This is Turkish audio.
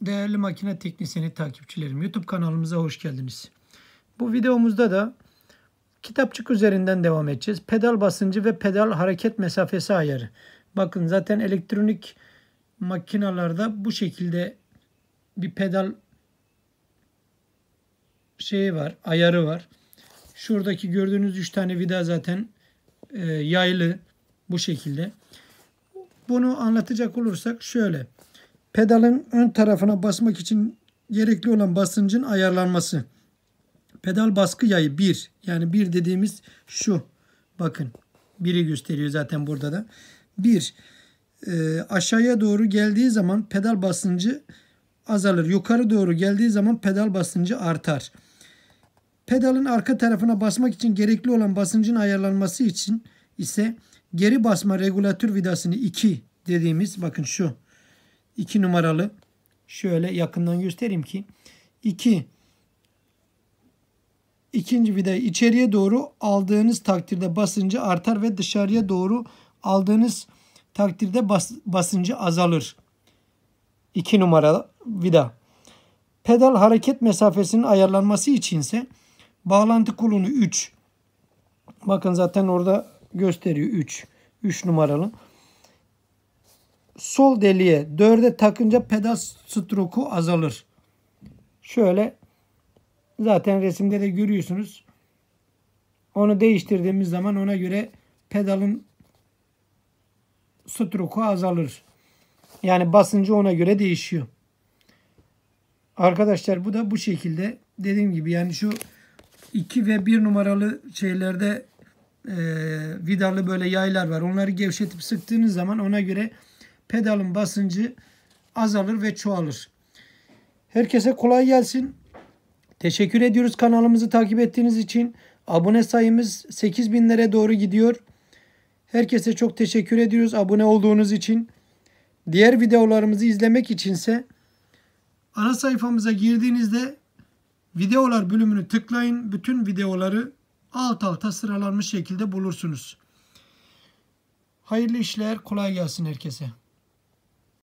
Değerli makine teknisyeni takipçilerim, YouTube kanalımıza hoş geldiniz. Bu videomuzda da kitapçık üzerinden devam edeceğiz. Pedal basıncı ve pedal hareket mesafesi ayarı. Bakın zaten elektronik makinalarda bu şekilde bir pedal şeyi var, ayarı var. Şuradaki gördüğünüz 3 tane vida zaten e, yaylı bu şekilde. Bunu anlatacak olursak şöyle. Pedalın ön tarafına basmak için gerekli olan basıncın ayarlanması. Pedal baskı yayı 1. Yani 1 dediğimiz şu. Bakın 1'i gösteriyor zaten burada da. 1. E, aşağıya doğru geldiği zaman pedal basıncı azalır. Yukarı doğru geldiği zaman pedal basıncı artar. Pedalın arka tarafına basmak için gerekli olan basıncın ayarlanması için ise geri basma regülatör vidasını 2 dediğimiz bakın şu 2 numaralı şöyle yakından göstereyim ki 2 ikinci vidayı içeriye doğru aldığınız takdirde basıncı artar ve dışarıya doğru aldığınız takdirde bas, basıncı azalır. 2 numaralı vida. Pedal hareket mesafesinin ayarlanması içinse bağlantı kulunu 3. Bakın zaten orada gösteriyor 3. 3 numaralı sol deliğe dörde takınca pedal stroku azalır. Şöyle zaten resimde de görüyorsunuz. Onu değiştirdiğimiz zaman ona göre pedalın stroku azalır. Yani basıncı ona göre değişiyor. Arkadaşlar bu da bu şekilde dediğim gibi yani şu 2 ve 1 numaralı şeylerde e, vidalı böyle yaylar var. Onları gevşetip sıktığınız zaman ona göre pedalın basıncı azalır ve çoğalır. Herkese kolay gelsin. Teşekkür ediyoruz kanalımızı takip ettiğiniz için. Abone sayımız 8000'lere doğru gidiyor. Herkese çok teşekkür ediyoruz abone olduğunuz için. Diğer videolarımızı izlemek içinse ana sayfamıza girdiğinizde videolar bölümünü tıklayın. Bütün videoları alt alta sıralanmış şekilde bulursunuz. Hayırlı işler, kolay gelsin herkese.